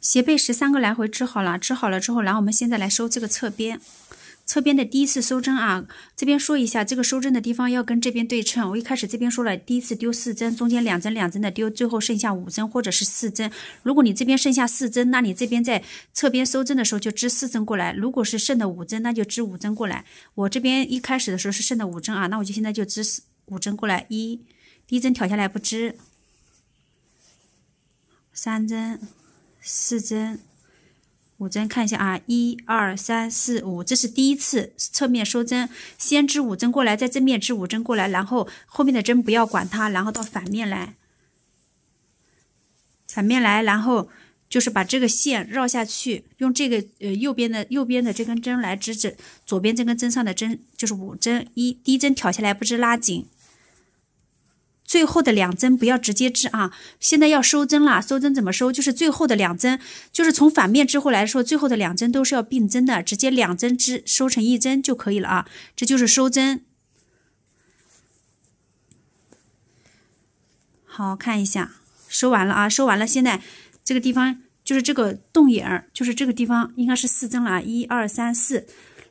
斜背十三个来回织好了，织好了之后，然后我们现在来收这个侧边，侧边的第一次收针啊，这边说一下，这个收针的地方要跟这边对称。我一开始这边说了，第一次丢四针，中间两针两针的丢，最后剩下五针或者是四针。如果你这边剩下四针，那你这边在侧边收针的时候就织四针过来；如果是剩的五针，那就织五针过来。我这边一开始的时候是剩的五针啊，那我就现在就织四五针过来，一第一针挑下来不织，三针。四针，五针，看一下啊，一、二、三、四、五，这是第一次侧面收针，先织五针过来，在正面织五针过来，然后后面的针不要管它，然后到反面来，反面来，然后就是把这个线绕下去，用这个呃右边的右边的这根针来织着左边这根针上的针就是五针，一第一针挑下来，不织拉紧。最后的两针不要直接织啊，现在要收针了。收针怎么收？就是最后的两针，就是从反面之后来说，最后的两针都是要并针的，直接两针织收成一针就可以了啊。这就是收针。好看一下，收完了啊，收完了。现在这个地方就是这个洞眼儿，就是这个地方应该是四针了啊，一二三四。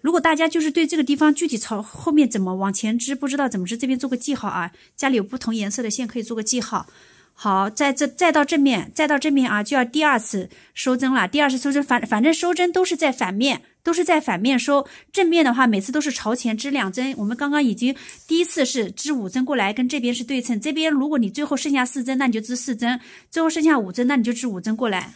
如果大家就是对这个地方具体朝后面怎么往前织不知道怎么织，这边做个记号啊。家里有不同颜色的线可以做个记号。好，在这再到正面，再到正面啊，就要第二次收针了。第二次收针，反反正收针都是在反面，都是在反面收。正面的话，每次都是朝前织两针。我们刚刚已经第一次是织五针过来，跟这边是对称。这边如果你最后剩下四针，那你就织四针；最后剩下五针，那你就织五针过来。